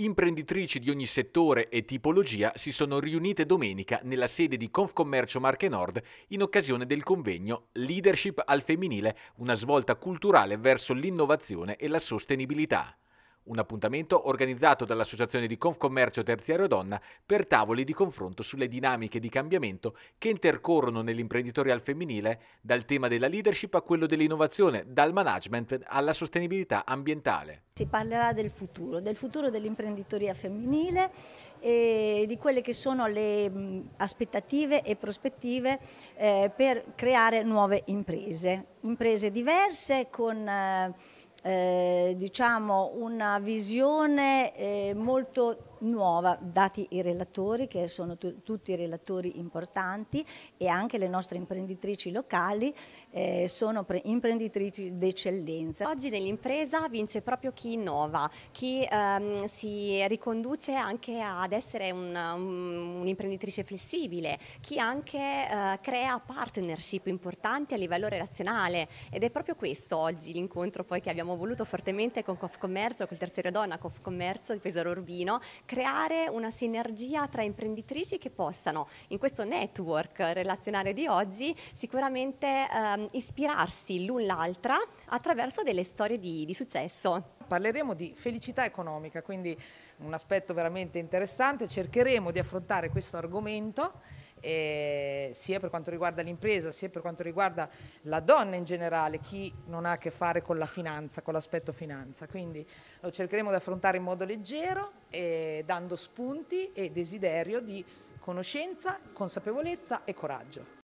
Imprenditrici di ogni settore e tipologia si sono riunite domenica nella sede di Confcommercio Marche Nord in occasione del convegno Leadership al femminile, una svolta culturale verso l'innovazione e la sostenibilità. Un appuntamento organizzato dall'Associazione di Confcommercio Terziario Donna per tavoli di confronto sulle dinamiche di cambiamento che intercorrono nell'imprenditorial femminile, dal tema della leadership a quello dell'innovazione, dal management alla sostenibilità ambientale. Si parlerà del futuro, del futuro dell'imprenditoria femminile e di quelle che sono le mm, aspettative e prospettive eh, per creare nuove imprese, imprese diverse con eh, eh, diciamo una visione eh, molto nuova, dati i relatori, che sono tutti relatori importanti e anche le nostre imprenditrici locali eh, sono imprenditrici d'eccellenza. Oggi nell'impresa vince proprio chi innova, chi ehm, si riconduce anche ad essere un'imprenditrice un, un flessibile, chi anche eh, crea partnership importanti a livello relazionale ed è proprio questo oggi l'incontro poi che abbiamo voluto fortemente con Confcommercio, col terziere donna Commercio di Pesaro Urbino, creare una sinergia tra imprenditrici che possano in questo network relazionale di oggi sicuramente ehm, ispirarsi l'un l'altra attraverso delle storie di, di successo. Parleremo di felicità economica, quindi un aspetto veramente interessante, cercheremo di affrontare questo argomento eh, sia per quanto riguarda l'impresa, sia per quanto riguarda la donna in generale, chi non ha a che fare con la finanza, con l'aspetto finanza. Quindi lo cercheremo di affrontare in modo leggero, eh, dando spunti e desiderio di conoscenza, consapevolezza e coraggio.